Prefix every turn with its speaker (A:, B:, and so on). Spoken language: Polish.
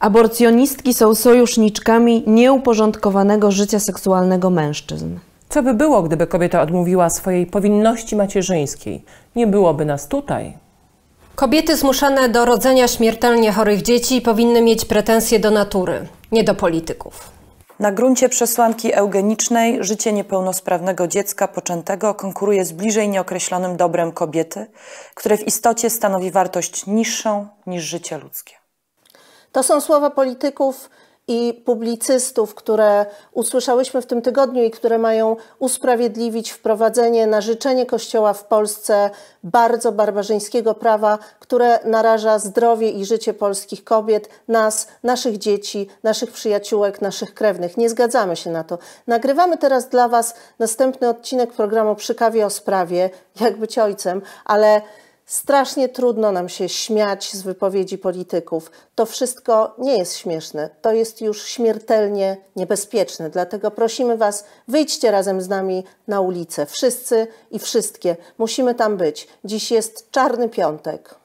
A: Aborcjonistki są sojuszniczkami nieuporządkowanego życia seksualnego
B: mężczyzn. Co by było, gdyby kobieta odmówiła swojej powinności macierzyńskiej? Nie byłoby nas tutaj.
C: Kobiety zmuszane do rodzenia śmiertelnie chorych dzieci powinny
D: mieć pretensje do natury, nie do polityków. Na gruncie przesłanki eugenicznej życie niepełnosprawnego dziecka poczętego konkuruje z bliżej nieokreślonym dobrem kobiety, które w istocie stanowi wartość niższą niż życie ludzkie.
A: To są słowa polityków i publicystów, które usłyszałyśmy w tym tygodniu i które mają usprawiedliwić wprowadzenie na życzenie Kościoła w Polsce bardzo barbarzyńskiego prawa, które naraża zdrowie i życie polskich kobiet, nas, naszych dzieci, naszych przyjaciółek, naszych krewnych. Nie zgadzamy się na to. Nagrywamy teraz dla Was następny odcinek programu Przy kawie o sprawie, jakby być ojcem, ale Strasznie trudno nam się śmiać z wypowiedzi polityków. To wszystko nie jest śmieszne, to jest już śmiertelnie niebezpieczne. Dlatego prosimy Was, wyjdźcie razem z nami na ulicę. Wszyscy i wszystkie musimy tam być. Dziś
B: jest czarny piątek.